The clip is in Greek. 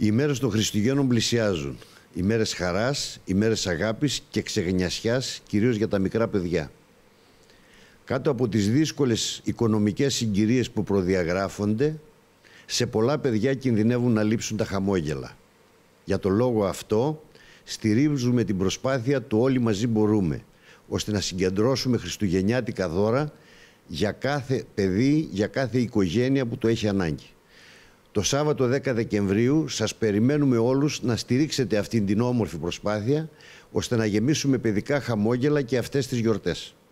Οι μέρες των Χριστουγέννων πλησιάζουν. Οι μέρες χαράς, οι μέρες αγάπης και ξεγνιασιάς, κυρίως για τα μικρά παιδιά. Κάτω από τις δύσκολες οικονομικές συγκυρίες που προδιαγράφονται, σε πολλά παιδιά κινδυνεύουν να λείψουν τα χαμόγελα. Για το λόγο αυτό, στηρίζουμε την προσπάθεια του «Όλοι μαζί μπορούμε», ώστε να συγκεντρώσουμε χριστουγεννιάτικα δώρα για κάθε παιδί, για κάθε οικογένεια που το έχει ανάγκη. Το Σάββατο 10 Δεκεμβρίου σας περιμένουμε όλους να στηρίξετε αυτήν την όμορφη προσπάθεια ώστε να γεμίσουμε παιδικά χαμόγελα και αυτές τις γιορτές.